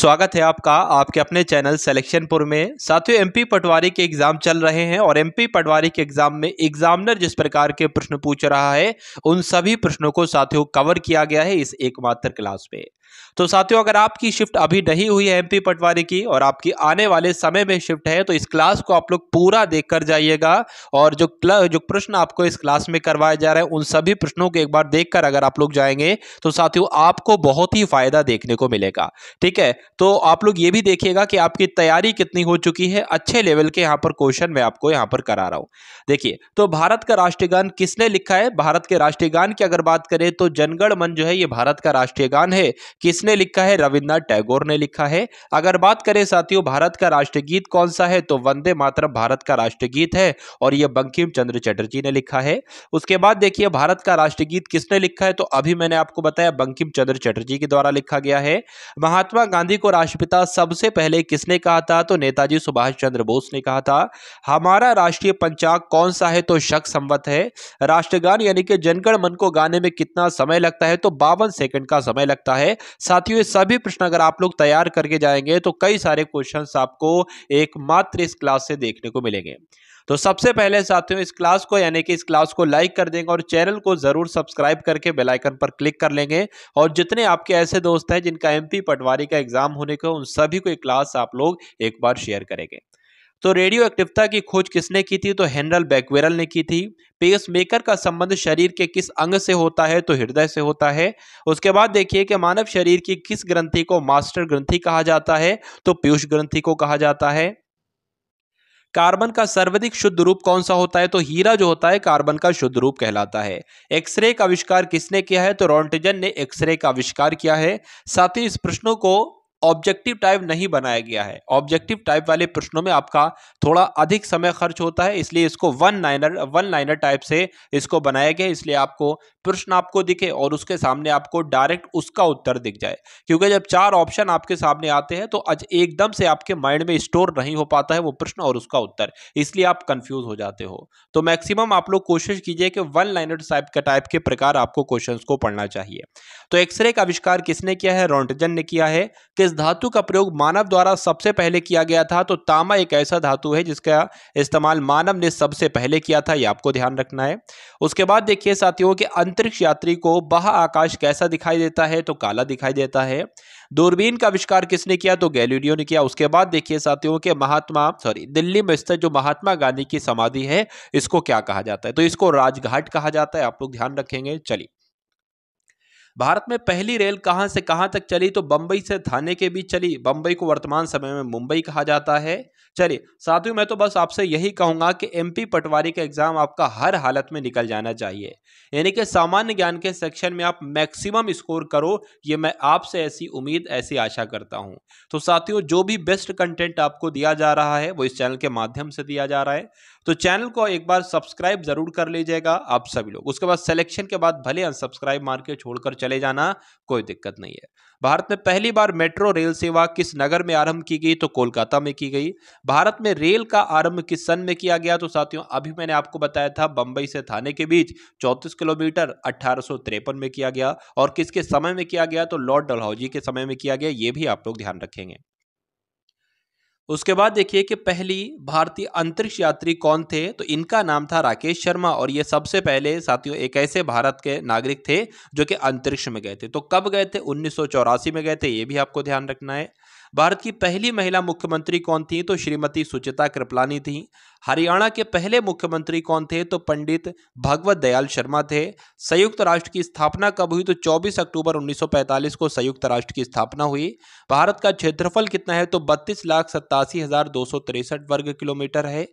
स्वागत है आपका आपके अपने चैनल सेलेक्शनपुर में साथियों एमपी पटवारी के एग्ज़ाम चल रहे हैं और एमपी पटवारी के एग्ज़ाम में एग्जामिनर जिस प्रकार के प्रश्न पूछ रहा है उन सभी प्रश्नों को साथियों कवर किया गया है इस एकमात्र क्लास में तो साथियों अगर आपकी शिफ्ट अभी नहीं हुई है एमपी पटवारी की और आपकी आने वाले समय में शिफ्ट है तो इस क्लास को आप लोग पूरा देख कर जाइएगा और जो जो प्रश्न आपको इस क्लास में करवाए जा रहे हैं उन सभी प्रश्नों को एक बार देख कर अगर आप लोग जाएंगे तो साथियों आपको बहुत ही फायदा देखने को मिलेगा ठीक है तो आप लोग ये भी देखिएगा कि आपकी तैयारी कितनी हो चुकी है अच्छे लेवल के यहाँ पर क्वेश्चन मैं आपको यहाँ पर करा रहा हूँ देखिए तो भारत का राष्ट्रीय गान किसने लिखा है भारत के राष्ट्रीय गान की अगर बात करें तो जनगण मन जो है ये भारत का राष्ट्रीय गान है किसने लिखा है रविन्द्रनाथ टैगोर ने लिखा है अगर बात करें साथियों भारत का राष्ट्रगीत कौन सा है तो वंदे मातरम भारत का राष्ट्रगीत है और यह बंकिम चंद्र चटर्जी ने लिखा है उसके बाद देखिए भारत का राष्ट्रगीत किसने लिखा है तो अभी मैंने आपको बताया बंकिम चंद्र चटर्जी के द्वारा लिखा गया है महात्मा गांधी को राष्ट्रपिता सबसे पहले किसने कहा था तो नेताजी सुभाष चंद्र बोस ने कहा था हमारा राष्ट्रीय पंचांग कौन सा है तो शक संवत है राष्ट्रगान यानी कि जनगण मन को गाने में कितना समय लगता है तो बावन सेकंड का समय लगता है साथियों ये सभी प्रश्न अगर आप लोग तैयार करके जाएंगे तो कई सारे क्वेश्चन आपको एकमात्र इस क्लास से देखने को मिलेंगे तो सबसे पहले साथियों इस क्लास को यानी कि इस क्लास को लाइक कर देंगे और चैनल को जरूर सब्सक्राइब करके बेल आइकन पर क्लिक कर लेंगे और जितने आपके ऐसे दोस्त हैं जिनका एमपी पटवारी का एग्जाम होने का उन सभी को एक क्लास आप लोग एक बार शेयर करेंगे तो रेडियो एक्टिवता की खोज किसने की थी तो हेनरल बैकवेरल ने की थी पेस मेकर का संबंध शरीर के किस अंग से होता है तो हृदय से होता है उसके बाद देखिए कि मानव शरीर की किस ग्रंथि को मास्टर ग्रंथि कहा जाता है तो पीयूष ग्रंथि को कहा जाता है कार्बन का सर्वाधिक शुद्ध रूप कौन सा होता है तो हीरा जो होता है कार्बन का शुद्ध रूप कहलाता है एक्सरे का आविष्कार किसने किया है तो रॉन्टिजन ने एक्सरे का आविष्कार किया है साथ ही इस प्रश्नों को ऑब्जेक्टिव टाइप नहीं बनाया गया है ऑब्जेक्टिव टाइप वाले प्रश्नों में आपका थोड़ा अधिक समय खर्च होता है इसलिए इसको one liner one liner type से इसको बनाया गया इसलिए आपको प्रश्न आपको दिखे और उसके सामने आपको डायरेक्ट उसका उत्तर दिख जाए क्योंकि जब चार ऑप्शन आपके सामने आते हैं तो आज एकदम से आपके माइंड में स्टोर नहीं हो पाता है वो प्रश्न और उसका उत्तर इसलिए आप कंफ्यूज हो जाते हो तो मैक्सिमम आप लोग कोशिश कीजिए कि वन लाइनर टाइप के टाइप के प्रकार आपको क्वेश्चन को पढ़ना चाहिए तो एक्सरे का आविष्कार किसने किया है रोंटजन ने किया है कि इस धातु का प्रयोग मानव द्वारा सबसे पहले किया गया था तो तांबा एक ऐसा धातु है जिसका इस्तेमाल मानव ने सबसे पहले किया था ये आपको ध्यान रखना है उसके बाद देखिए साथियों कि अंतरिक्ष यात्री को बाह आकाश कैसा दिखाई देता है तो काला दिखाई देता है दूरबीन का आविष्कार किसने किया तो गैलीडियो ने किया उसके बाद देखिए साथियों के महात्मा सॉरी दिल्ली में स्थित जो महात्मा गांधी की समाधि है इसको क्या कहा जाता है तो इसको राजघाट कहा जाता है आप लोग ध्यान रखेंगे चलिए भारत में पहली रेल कहाँ से कहाँ तक चली तो बम्बई से थाने के बीच चली बम्बई को वर्तमान समय में मुंबई कहा जाता है चलिए साथियों मैं तो बस आपसे यही कहूंगा कि एमपी पटवारी का एग्ज़ाम आपका हर हालत में निकल जाना चाहिए यानी कि सामान्य ज्ञान के सेक्शन में आप मैक्सिमम स्कोर करो ये मैं आपसे ऐसी उम्मीद ऐसी आशा करता हूँ तो साथियों जो भी बेस्ट कंटेंट आपको दिया जा रहा है वो इस चैनल के माध्यम से दिया जा रहा है तो चैनल को एक बार सब्सक्राइब जरूर कर लीजिएगा आप सभी लोग उसके बाद सिलेक्शन के बाद भले अनसब्सक्राइब मार के छोड़कर चले जाना कोई दिक्कत नहीं है भारत में पहली बार मेट्रो रेल सेवा किस नगर में आरंभ की गई तो कोलकाता में की गई भारत में रेल का आरंभ किस सन में किया गया तो साथियों अभी मैंने आपको बताया था बंबई से थाने के बीच चौंतीस किलोमीटर अठारह में किया गया और किसके समय में किया गया तो लॉर्ड डलहौजी के समय में किया गया ये भी आप लोग ध्यान रखेंगे उसके बाद देखिए कि पहली भारतीय अंतरिक्ष यात्री कौन थे तो इनका नाम था राकेश शर्मा और ये सबसे पहले साथियों एक ऐसे भारत के नागरिक थे जो कि अंतरिक्ष में गए थे तो कब गए थे उन्नीस में गए थे ये भी आपको ध्यान रखना है भारत की पहली महिला मुख्यमंत्री कौन थी तो श्रीमती सुचिता कृपलानी थी हरियाणा के पहले मुख्यमंत्री कौन थे तो पंडित भगवत दयाल शर्मा थे संयुक्त राष्ट्र की स्थापना कब हुई तो 24 अक्टूबर 1945 को संयुक्त राष्ट्र की स्थापना हुई भारत का क्षेत्रफल कितना है तो बत्तीस लाख सत्तासी हजार दो सौ तिरसठ वर्ग किलोमीटर है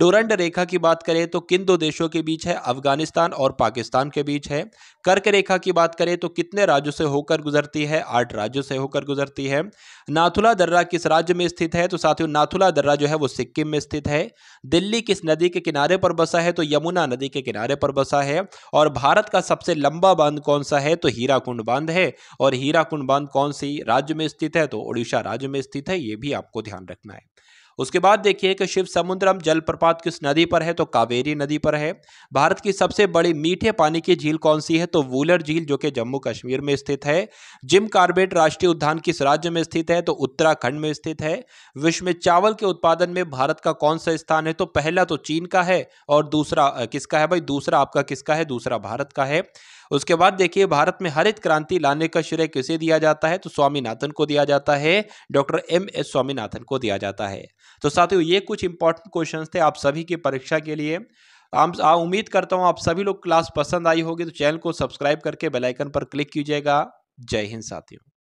डोरंड रेखा की बात करें तो किन दो देशों के बीच है अफगानिस्तान और पाकिस्तान के बीच है कर्क रेखा की बात करें तो कितने राज्यों से होकर गुजरती है आठ राज्यों से होकर गुजरती है नाथ नाथुला दर्रा किस राज्य में स्थित है तो साथियों नाथुला दर्रा जो है वो सिक्किम में स्थित है दिल्ली किस नदी के किनारे पर बसा है तो यमुना नदी के किनारे पर बसा है और भारत का सबसे लंबा बांध कौन सा है तो हीराकुंड बांध है और हीराकुंड बांध कौन सी राज्य में स्थित है तो उड़ीसा राज्य में स्थित है ये भी आपको ध्यान रखना है उसके बाद देखिए कि शिव समुद्रम जलप्रपात किस नदी पर है तो कावेरी नदी पर है भारत की सबसे बड़ी मीठे पानी की झील कौन सी है तो वूलर झील जो कि जम्मू कश्मीर में स्थित है जिम कार्बेट राष्ट्रीय उद्यान किस राज्य में स्थित है तो उत्तराखंड में स्थित है विश्व में चावल के उत्पादन में भारत का कौन सा स्थान है तो पहला तो चीन का है और दूसरा किसका है भाई दूसरा आपका किसका है दूसरा भारत का है उसके बाद देखिए भारत में हरित क्रांति लाने का श्रेय किसे दिया जाता है तो स्वामीनाथन को दिया जाता है डॉक्टर एम एस स्वामीनाथन को दिया जाता है तो साथियों ये कुछ इंपॉर्टेंट क्वेश्चन थे आप सभी की परीक्षा के लिए आम उम्मीद करता हूँ आप सभी लोग क्लास पसंद आई होगी तो चैनल को सब्सक्राइब करके बेलाइकन पर क्लिक कीजिएगा जय हिंद साथियों